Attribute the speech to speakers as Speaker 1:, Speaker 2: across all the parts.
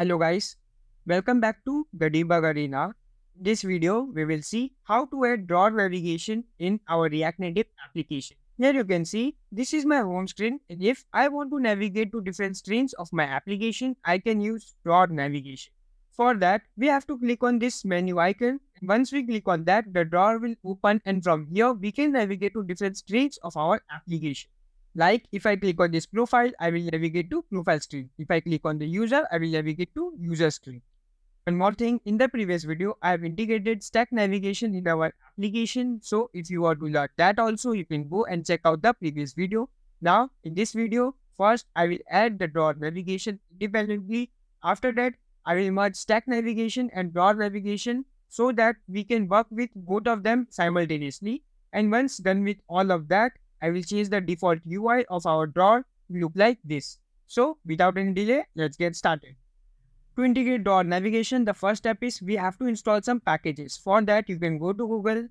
Speaker 1: Hello guys, welcome back to the Debug Arena. In this video, we will see how to add draw navigation in our React Native application. Here you can see, this is my home screen and if I want to navigate to different screens of my application, I can use draw navigation. For that, we have to click on this menu icon. Once we click on that, the drawer will open and from here, we can navigate to different screens of our application. Like if I click on this profile, I will navigate to profile screen. If I click on the user, I will navigate to user screen. One more thing, in the previous video, I have integrated stack navigation in our application. So if you want to learn that also, you can go and check out the previous video. Now in this video, first I will add the drawer navigation independently. After that, I will merge stack navigation and drawer navigation so that we can work with both of them simultaneously. And once done with all of that, I will change the default UI of our drawer to look like this. So without any delay, let's get started. To integrate drawer navigation, the first step is we have to install some packages. For that, you can go to Google.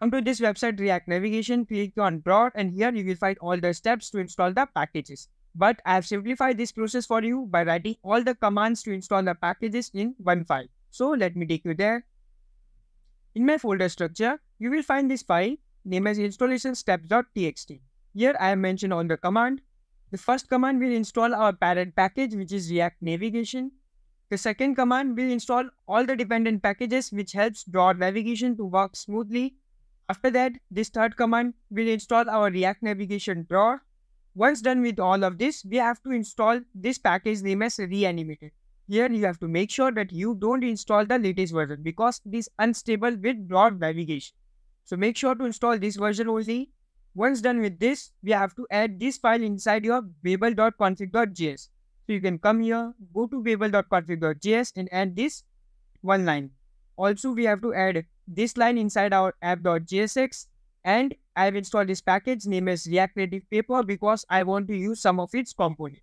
Speaker 1: Come to this website React Navigation, click on drawer and here you will find all the steps to install the packages. But I have simplified this process for you by writing all the commands to install the packages in one file. So let me take you there. In my folder structure, you will find this file name as installation steps.txt. Here I have mentioned on the command. The first command will install our parent package which is React Navigation. The second command will install all the dependent packages which helps Draw navigation to work smoothly. After that, this third command will install our React Navigation drawer. Once done with all of this, we have to install this package name as Reanimated. Here you have to make sure that you don't install the latest version because it is unstable with broad navigation. So make sure to install this version only. Once done with this, we have to add this file inside your babel.config.js. So you can come here, go to babel.config.js and add this one line. Also, we have to add this line inside our app.jsx and I've installed this package name as React Native Paper because I want to use some of its components.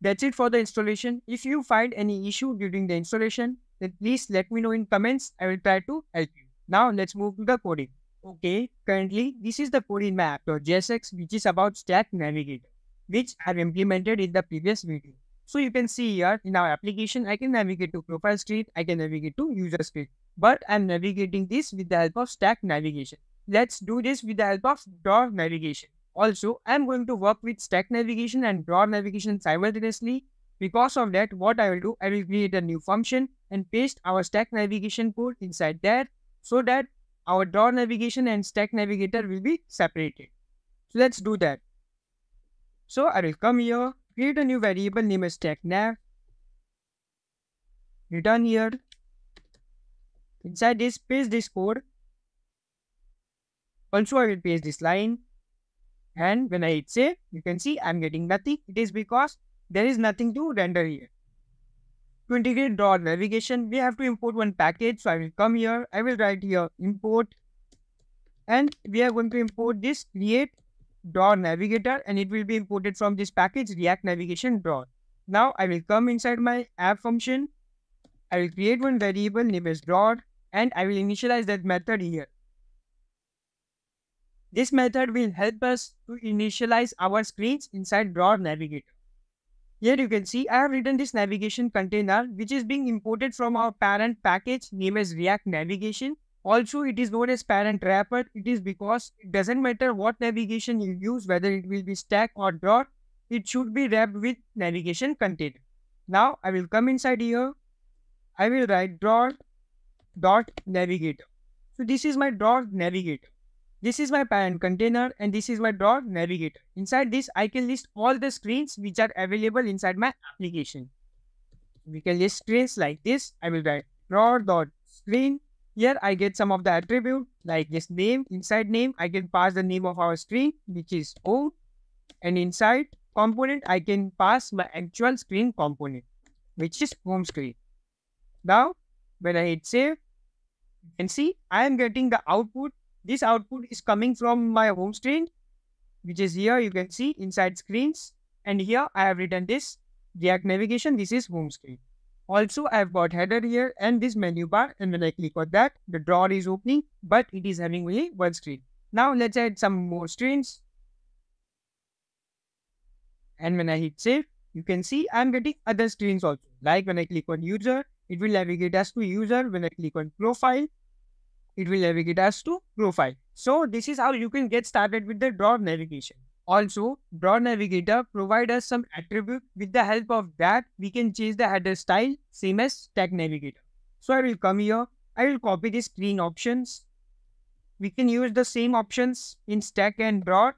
Speaker 1: That's it for the installation. If you find any issue during the installation, then please let me know in comments. I will try to help you. Now let's move to the coding. Okay, currently this is the code in my or JSX which is about Stack Navigator, which I've implemented in the previous video. So you can see here in our application, I can navigate to profile screen, I can navigate to user screen, but I'm navigating this with the help of Stack Navigation. Let's do this with the help of Draw Navigation. Also, I'm going to work with Stack Navigation and Draw Navigation simultaneously. Because of that, what I will do, I will create a new function and paste our Stack Navigation code inside there so that our draw navigation and stack navigator will be separated. So let's do that. So I will come here, create a new variable name as stack nav, return here, inside this paste this code, also I will paste this line and when I hit save, you can see I'm getting nothing. It is because there is nothing to render here. To integrate DOR navigation, we have to import one package. So I will come here, I will write here import and we are going to import this create Draw navigator and it will be imported from this package react navigation Draw. Now I will come inside my app function. I will create one variable name as DOR and I will initialize that method here. This method will help us to initialize our screens inside Draw navigator. Here you can see I have written this navigation container which is being imported from our parent package name as React Navigation. Also it is known as parent wrapper. It is because it doesn't matter what navigation you use whether it will be stack or dot. It should be wrapped with navigation container. Now I will come inside here. I will write dot dot navigator. So this is my dot navigator. This is my parent container and this is my drawer navigator. Inside this, I can list all the screens which are available inside my application. We can list screens like this. I will write drawer.screen. Here I get some of the attribute like this name. Inside name, I can pass the name of our screen which is home. And inside component, I can pass my actual screen component which is home screen. Now, when I hit save, you can see I am getting the output this output is coming from my home screen, which is here you can see inside screens. And here I have written this React navigation. This is home screen. Also, I have got header here and this menu bar. And when I click on that, the drawer is opening, but it is having only one screen. Now let's add some more screens. And when I hit save, you can see I'm getting other screens also. Like when I click on user, it will navigate us to user. When I click on profile, it will navigate us to profile. So this is how you can get started with the draw navigation. Also, draw navigator provides us some attribute. With the help of that, we can change the header style same as tag navigator. So I will come here. I will copy the screen options. We can use the same options in stack and draw.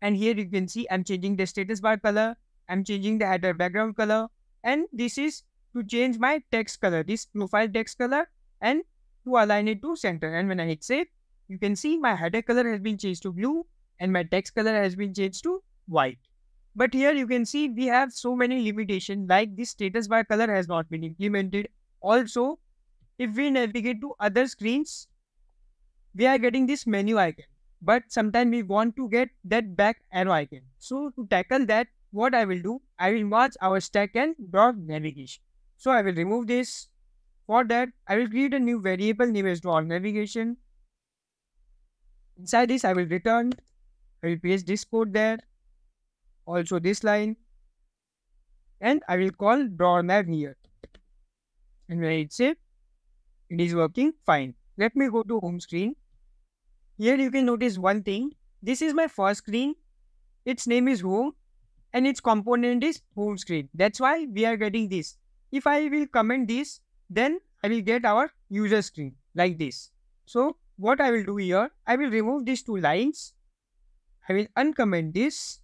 Speaker 1: And here you can see I'm changing the status bar color. I'm changing the header background color. And this is to change my text color, this profile text color. And to align it to center. And when I hit save, you can see my header color has been changed to blue and my text color has been changed to white. But here you can see we have so many limitations like this status bar color has not been implemented. Also, if we navigate to other screens, we are getting this menu icon. But sometimes we want to get that back arrow icon. So to tackle that, what I will do, I will merge our stack and dot navigation. So I will remove this for that, I will create a new variable named draw navigation. Inside this, I will return. I will paste this code there. Also this line. And I will call draw nav here. And when it's safe, it is working fine. Let me go to home screen. Here you can notice one thing. This is my first screen. Its name is home and its component is home screen. That's why we are getting this. If I will comment this, then I will get our user screen like this. So what I will do here, I will remove these two lines. I will uncomment this.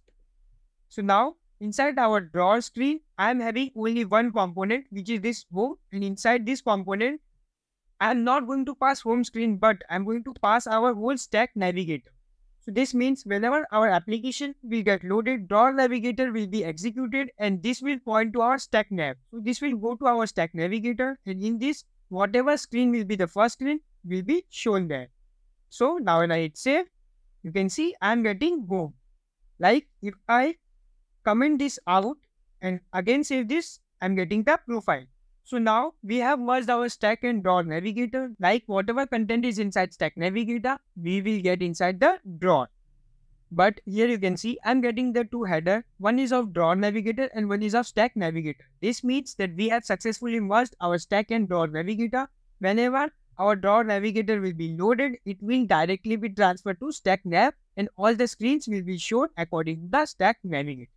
Speaker 1: So now inside our drawer screen, I am having only one component, which is this home. And inside this component, I am not going to pass home screen, but I am going to pass our whole stack navigator. So this means whenever our application will get loaded, drawer navigator will be executed and this will point to our stack nav. So this will go to our stack navigator and in this, whatever screen will be the first screen will be shown there. So now when I hit save, you can see I'm getting home. Like if I comment this out and again save this, I'm getting the profile. So now we have merged our stack and draw navigator. Like whatever content is inside stack navigator, we will get inside the draw. But here you can see I'm getting the two header. One is of draw navigator and one is of stack navigator. This means that we have successfully merged our stack and draw navigator. Whenever our draw navigator will be loaded, it will directly be transferred to stack nav and all the screens will be shown according to the stack navigator.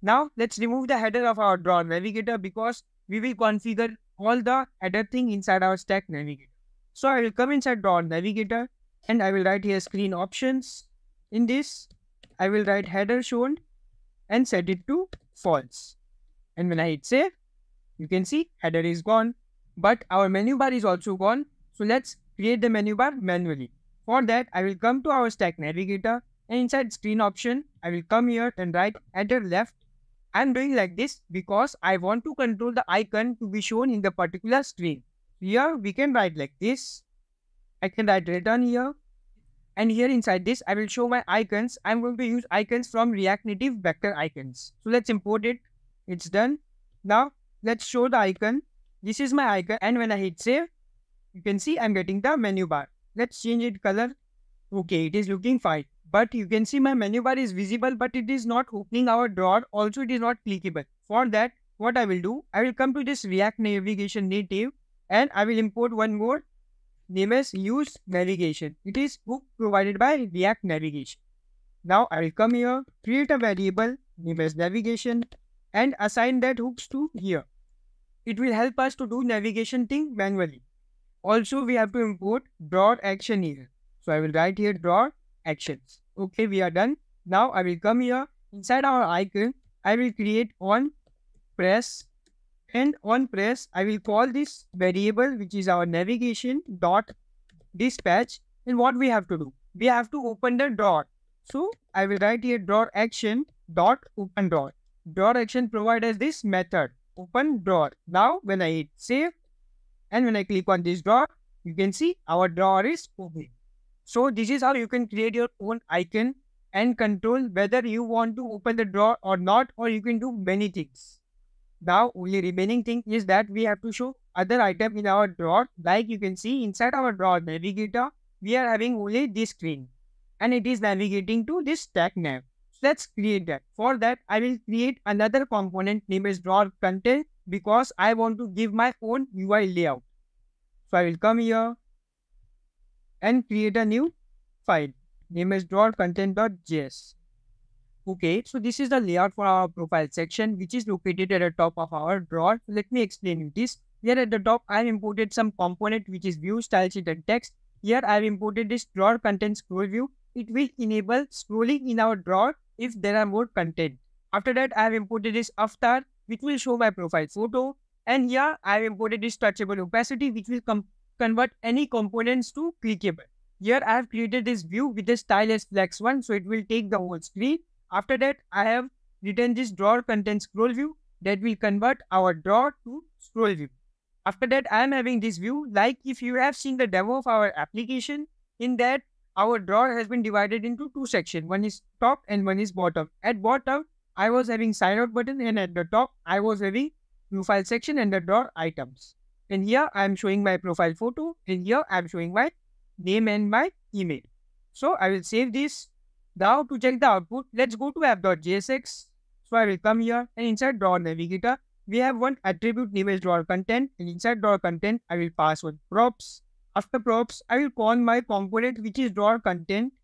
Speaker 1: Now let's remove the header of our draw navigator because we will configure all the header thing inside our stack navigator. So I will come inside draw navigator and I will write here screen options. In this, I will write header shown and set it to false. And when I hit save, you can see header is gone, but our menu bar is also gone. So let's create the menu bar manually. For that, I will come to our stack navigator and inside screen option, I will come here and write header left I'm doing like this because I want to control the icon to be shown in the particular screen. Here we can write like this. I can write return here. And here inside this, I will show my icons. I'm going to use icons from React Native vector icons. So let's import it. It's done. Now let's show the icon. This is my icon. And when I hit save, you can see I'm getting the menu bar. Let's change it color. Okay, it is looking fine but you can see my menu bar is visible but it is not opening our drawer also it is not clickable for that what i will do i will come to this react navigation native and i will import one more name as use navigation it is hook provided by react navigation now i will come here create a variable name as navigation and assign that hooks to here it will help us to do navigation thing manually also we have to import drawer action here so i will write here drawer actions. Okay, we are done. Now I will come here inside our icon. I will create on press and on press. I will call this variable, which is our navigation dot dispatch. And what we have to do, we have to open the dot. So I will write here dot action dot open dot. Dot action provides this method open drawer. Now when I hit save and when I click on this drawer, you can see our drawer is open. So this is how you can create your own icon and control whether you want to open the drawer or not or you can do many things. Now only remaining thing is that we have to show other item in our drawer like you can see inside our drawer navigator we are having only this screen and it is navigating to this stack nav. So Let's create that. For that I will create another component named as drawer content because I want to give my own UI layout. So I will come here and create a new file name image.content.js. Okay, so this is the layout for our profile section, which is located at the top of our drawer. Let me explain you this. Here at the top, I have imported some component, which is view, style sheet, and text. Here I have imported this drawer content scroll view. It will enable scrolling in our drawer if there are more content. After that, I have imported this avatar, which will show my profile photo. And here I have imported this touchable opacity, which will come convert any components to clickable. Here I have created this view with a style as flex one, so it will take the whole screen. After that, I have written this draw content scroll view that will convert our draw to scroll view. After that, I am having this view like if you have seen the demo of our application in that our draw has been divided into two sections. One is top and one is bottom. At bottom, I was having sign out button and at the top, I was having profile section and the draw items. In here, I'm showing my profile photo. In here, I'm showing my name and my email. So I will save this. Now to check the output, let's go to app.jsx. So I will come here and inside draw navigator, we have one attribute name as draw content and inside draw content, I will pass one props. After props, I will call my component which is draw content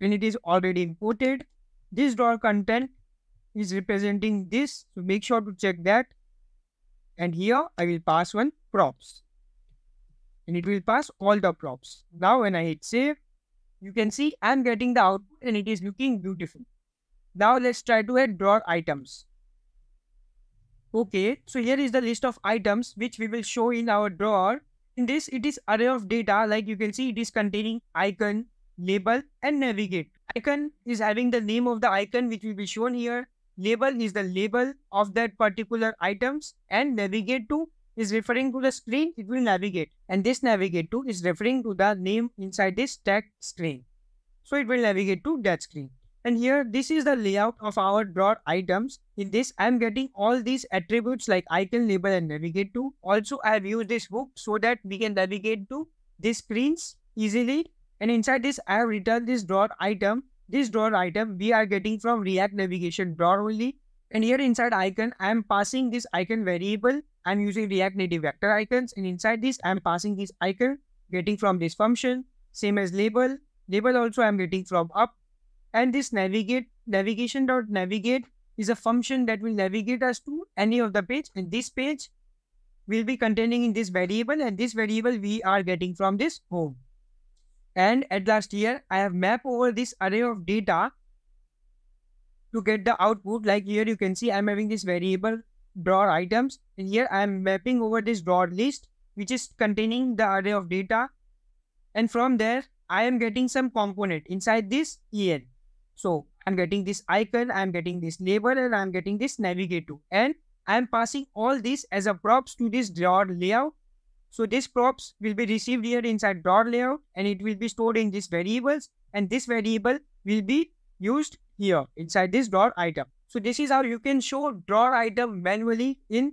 Speaker 1: And it is already imported. This draw content is representing this. So make sure to check that and here I will pass one props and it will pass all the props. Now when I hit save, you can see I'm getting the output and it is looking beautiful. Now let's try to add draw items. Okay, so here is the list of items which we will show in our drawer. In this, it is array of data like you can see it is containing icon, label and navigate. Icon is having the name of the icon which will be shown here label is the label of that particular items and navigate to is referring to the screen it will navigate and this navigate to is referring to the name inside this tag screen so it will navigate to that screen and here this is the layout of our draw items in this i am getting all these attributes like icon label and navigate to also i have used this hook so that we can navigate to these screens easily and inside this i have written this draw item this drawer item we are getting from React navigation drawer only. And here inside icon, I am passing this icon variable. I'm using React Native vector icons. And inside this, I'm passing this icon getting from this function. Same as label. Label also I'm getting from up. And this navigate navigation dot navigate is a function that will navigate us to any of the page. And this page will be containing in this variable. And this variable we are getting from this home. And at last here, I have mapped over this array of data to get the output. Like here you can see I'm having this variable draw items and here I am mapping over this draw list which is containing the array of data and from there I am getting some component inside this en. So I'm getting this icon, I'm getting this label and I'm getting this navigator and I'm passing all this as a props to this draw layout so this props will be received here inside dot layout and it will be stored in these variables and this variable will be used here inside this draw item. So this is how you can show draw item manually in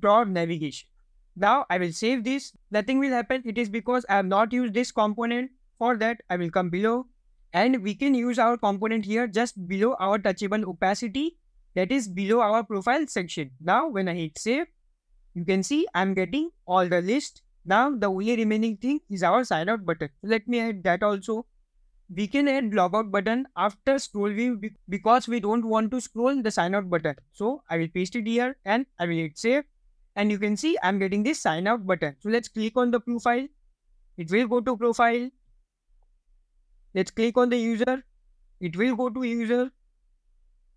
Speaker 1: draw navigation. Now I will save this. Nothing will happen. It is because I have not used this component. For that I will come below and we can use our component here just below our touchable opacity that is below our profile section. Now when I hit save you can see I'm getting all the list. Now the only remaining thing is our sign out button. Let me add that also. We can add logout button after scroll view because we don't want to scroll the sign out button. So I will paste it here and I will hit save. And you can see I'm getting this sign out button. So let's click on the profile. It will go to profile. Let's click on the user. It will go to user.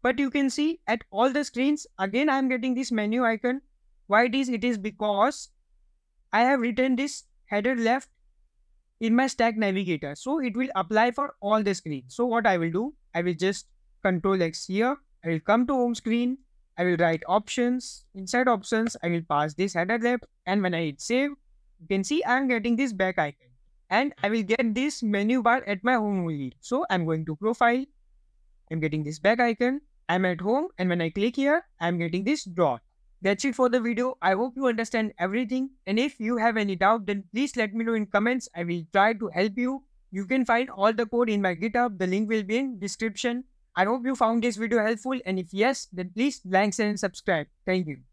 Speaker 1: But you can see at all the screens, again I am getting this menu icon why it is? It is because I have written this header left in my stack navigator. So it will apply for all the screen. So what I will do, I will just control X here. I will come to home screen. I will write options. Inside options, I will pass this header left. And when I hit save, you can see I'm getting this back icon. And I will get this menu bar at my home only. So I'm going to profile. I'm getting this back icon. I'm at home. And when I click here, I'm getting this draw. That's it for the video. I hope you understand everything and if you have any doubt then please let me know in comments. I will try to help you. You can find all the code in my GitHub. The link will be in description. I hope you found this video helpful and if yes then please like, share and subscribe. Thank you.